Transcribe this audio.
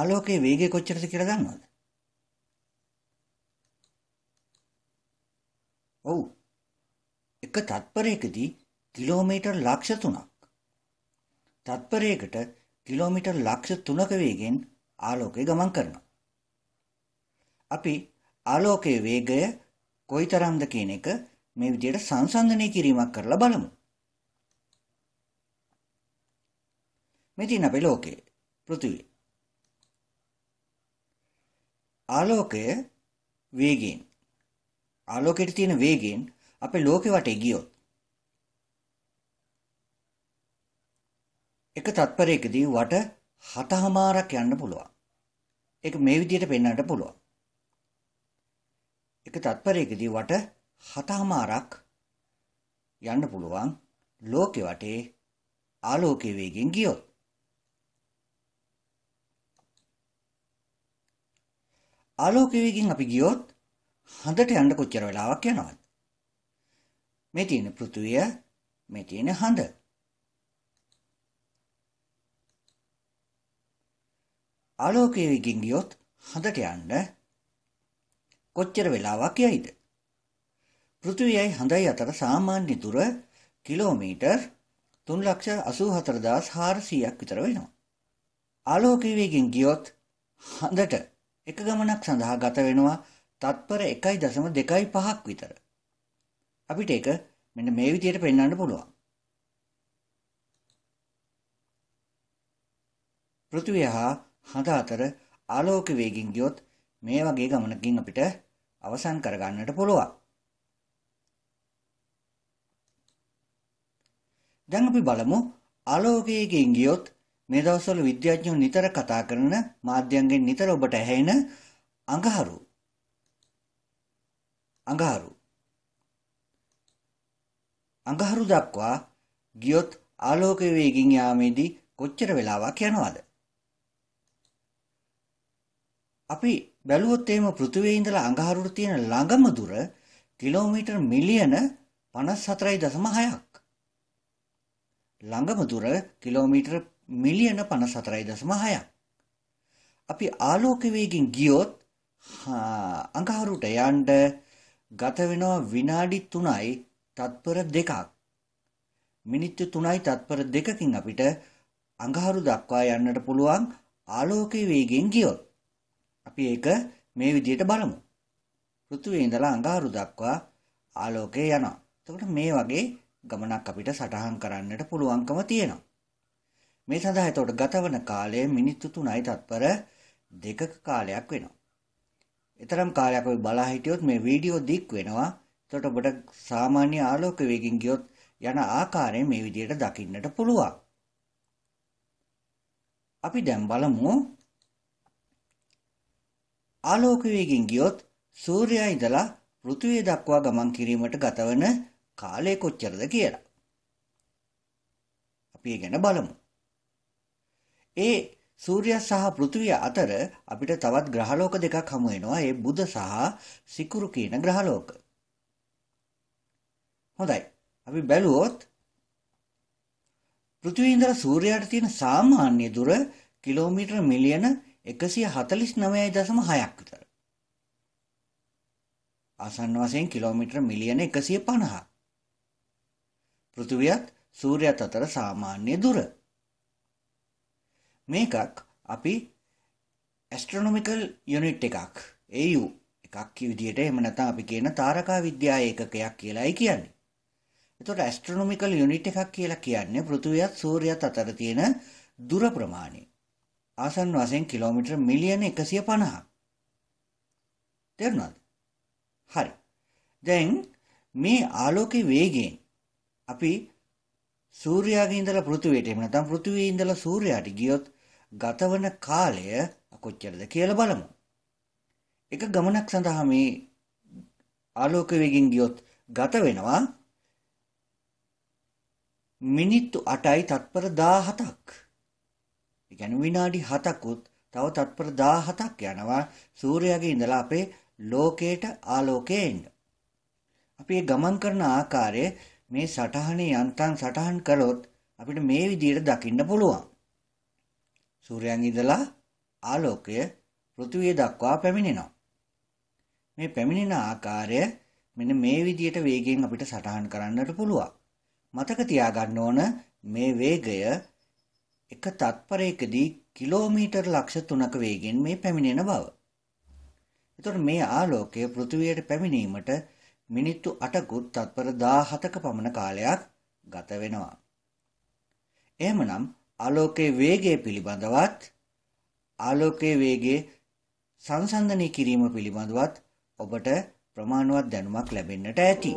ආලෝකයේ වේගය කොච්චරද කියලා දන්නවද? ඔව්. එක තත්පරයකදී කිලෝමීටර් ලක්ෂ 3ක්. තත්පරයකට කිලෝමීටර් ලක්ෂ 3ක වේගෙන් ආලෝකය ගමන් කරනවා. අපි ආලෝකයේ වේගය කොයිතරම්ද කියන එක මේ විදිහට සංසන්දනය කිරීමක් කරලා බලමු. මෙතින අපේ ලෝකයේ පෘථිවිය ආලෝකය වේගයෙන් ආලෝකයට තියෙන වේගයෙන් අපේ ලෝකෙ වටේ ගියොත් එක තත්පරයකදී වට හතහමාරක් යන්න පුළුවන්. ඒක මේ විදිහට පෙන්වන්නට පුළුවන්. එක තත්පරයකදී වට හතහමාරක් යන්න පුළුවන් ලෝකෙ වටේ ආලෝකයේ වේගෙන් ගියොත්. ආලෝක වේගයෙන් අපි ගියොත් හඳට යන්න කොච්චර වෙලාවක් යනවද? මේ තියෙන පෘථුවිය මේ තියෙන හඳ ආලෝකයකින් ගියොත් හඳට යන්න කොච්චර වෙලාවක් යයිද? පෘථිවියයි හඳයි අතර සාමාන්‍ය දුර කිලෝමීටර් 384400ක් විතර වෙනවා. ආලෝකයකින් ගියොත් හඳට එක ගමනක් සඳහා ගත වෙනවා තත්පර 1.25ක් විතර. අපිට ඒක මෙන්න මේ විදිහට පෙන්වන්න පුළුවන්. පෘථිවිය හා හඳ අතර ආලෝක වේගින් ගියොත් මේ වගේ ගමනකින් අපිට අවසන් කරගන්නට පුළුවන්. දැන් අපි බලමු ආලෝකයෙන් ගියොත් මේ දවස්වල විද්‍යාඥයෝ නිතර කතා කරන මාධ්‍යයෙන් නිතර ඔබට ඇහෙන අඟහරු අඟහරු අඟහරු දක්වා ගියොත් ආලෝක වේගින් යාමේදී කොච්චර වෙලාවක් යනවද අපි බැලුවොත් එහෙම පෘථිවියේ ඉඳලා අඟහරුට තියෙන ළඟම දුර කිලෝමීටර් මිලියන 54.6ක් ළඟම දුර කිලෝමීටර් මිලියන 54.6ක්. අපි ආලෝක වේගෙන් ගියොත් අඟහරුට යන්න ගත වෙනවා විනාඩි 3යි තත්පර 2ක්. මිනිත්තු 3යි තත්පර 2කින් අපිට අඟහරු දක්වා යන්නට පුළුවන් ආලෝක වේගෙන් ගියොත්. අපි ඒක මේ විදිහට බලමු. පෘථිවියේ ඉඳලා අඟහරු දක්වා ආලෝකය යනවා. එතකොට මේ වගේ ගමනක් අපිට සටහන් කරන්නට පුළුවන්කම තියෙනවා. මේ සඳහා එතකොට ගතවන කාලය මිනිත්තු 3යි තත්පර දෙකක කාලයක් වෙනවා. ඊතරම් කාලයක් ඔබ බලා හිටියොත් මේ වීඩියෝ දික් වෙනවා. එතකොට ඔබට සාමාන්‍ය ආලෝක වේගින් ගියොත් යන ආකාරය මේ විදිහට දකින්නට පුළුවන්. අපි දැන් බලමු ආලෝක වේගින් ගියොත් සූර්යයා ඉඳලා පෘථිවිය දක්වා ගමන් කිරීමට ගතවන කාලය කොච්චරද කියලා. අපි ඒ ගැන බලමු. ඒ සූර්ය සහ පෘථිවිය අතර අපිට තවත් ග්‍රහලෝක දෙකක් හමු වෙනවා. ඒ බුධ සහ සිකුරු කියන ග්‍රහලෝක. හොඳයි. අපි බැලුවොත් පෘථිවිය ඉඳලා සූර්යයට තියෙන සාමාන්‍ය දුර කිලෝමීටර් මිලියන 149.6ක් විතර. ආසන්න වශයෙන් කිලෝමීටර් මිලියන 150ක්. පෘථිවියත් සූර්යයත් අතර සාමාන්‍ය දුර මේකක් අපි ඇස්ට්‍රොනොමිකල් යුනිට් එකක් AU එකක් විදිහට එහෙම නැත්නම් අපි කියන තාරකා විද්‍යා ඒකකයක් කියලායි කියන්නේ. එතකොට ඇස්ට්‍රොනොමිකල් යුනිට් එකක් කියලා කියන්නේ පෘථිවියත් සූර්යයත් අතර තියෙන දුර ප්‍රමාණය. ආසන්න වශයෙන් කිලෝමීටර් මිලියන 150ක්. තේරුණාද? හරි. දැන් මේ ආලෝකයේ වේගයෙන් අපි සූර්යාගේ ඉඳලා පෘථිවියට එහෙම නැත්නම් පෘථිවියේ ඉඳලා සූර්යාට ගියොත් ගතවන කාලය කොච්චරද කියලා බලමු. එක ගමනක් සඳහා මේ ආලෝක වේගෙන් ගියොත් ගත වෙනවා මිනිත්තු 8යි තත්පර 17ක්. ඒ කියන්නේ විනාඩි 7කුත් තව තත්පර 17ක් යනවා සූර්යාගේ ඉඳලා අපේ ලෝකයට ආලෝකය එන්න. අපි ගමන් කරන ආකාරය මේ සටහනේ යන්තම් සටහන් කළොත් අපිට මේ විදිහට දකින්න පුළුවන්. සූර්යයන් ඉඳලා ආලෝකය පෘථිවිය දක්වා පැමිණෙනවා. මේ පැමිණෙන ආකාරය මෙන්න මේ විදිහට වේගයෙන් අපිට සටහන් කරන්නට පුළුවන්. මතක තියාගන්න ඕන මේ වේගය එක තත්පරයකදී කිලෝමීටර් ලක්ෂ 3ක වේගෙන් මේ පැමිණෙන බව. එතකොට මේ ආලෝකය පෘථිවියට පැමිණීමට මිනිත්තු 8කුත් තත්පර 17ක පමණ කාලයක් ගත වෙනවා. එහෙමනම් ආලෝකයේ වේගය පිළිබඳවත් ආලෝකයේ වේගයේ සංසන්දනය කිරීම පිළිබඳවත් ඔබට ප්‍රමාණවත් දැනුමක් ලැබෙන්නට ඇති.